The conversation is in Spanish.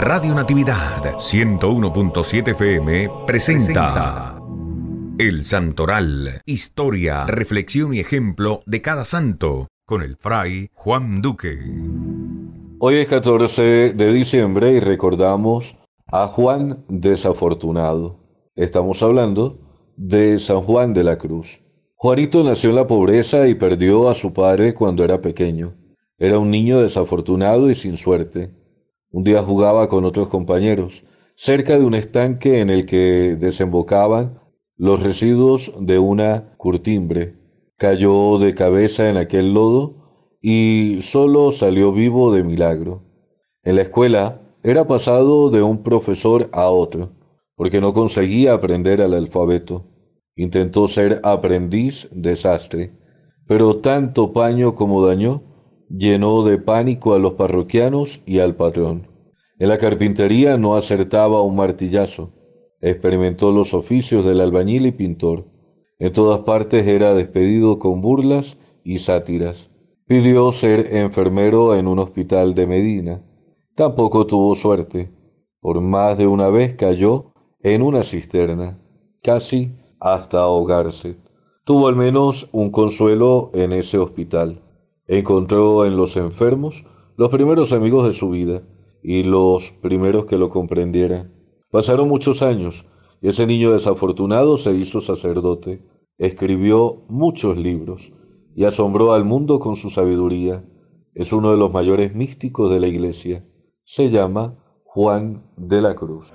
Radio Natividad 101.7 FM presenta El Santoral, historia, reflexión y ejemplo de cada santo, con el fray Juan Duque. Hoy es 14 de diciembre y recordamos a Juan desafortunado. Estamos hablando de San Juan de la Cruz. Juanito nació en la pobreza y perdió a su padre cuando era pequeño. Era un niño desafortunado y sin suerte. Un día jugaba con otros compañeros cerca de un estanque en el que desembocaban los residuos de una curtimbre. Cayó de cabeza en aquel lodo y solo salió vivo de milagro. En la escuela era pasado de un profesor a otro, porque no conseguía aprender al alfabeto. Intentó ser aprendiz desastre, pero tanto paño como dañó llenó de pánico a los parroquianos y al patrón. En la carpintería no acertaba un martillazo. Experimentó los oficios del albañil y pintor. En todas partes era despedido con burlas y sátiras. Pidió ser enfermero en un hospital de Medina. Tampoco tuvo suerte. Por más de una vez cayó en una cisterna, casi hasta ahogarse. Tuvo al menos un consuelo en ese hospital. Encontró en los enfermos los primeros amigos de su vida y los primeros que lo comprendieran. Pasaron muchos años y ese niño desafortunado se hizo sacerdote, escribió muchos libros y asombró al mundo con su sabiduría. Es uno de los mayores místicos de la iglesia. Se llama Juan de la Cruz.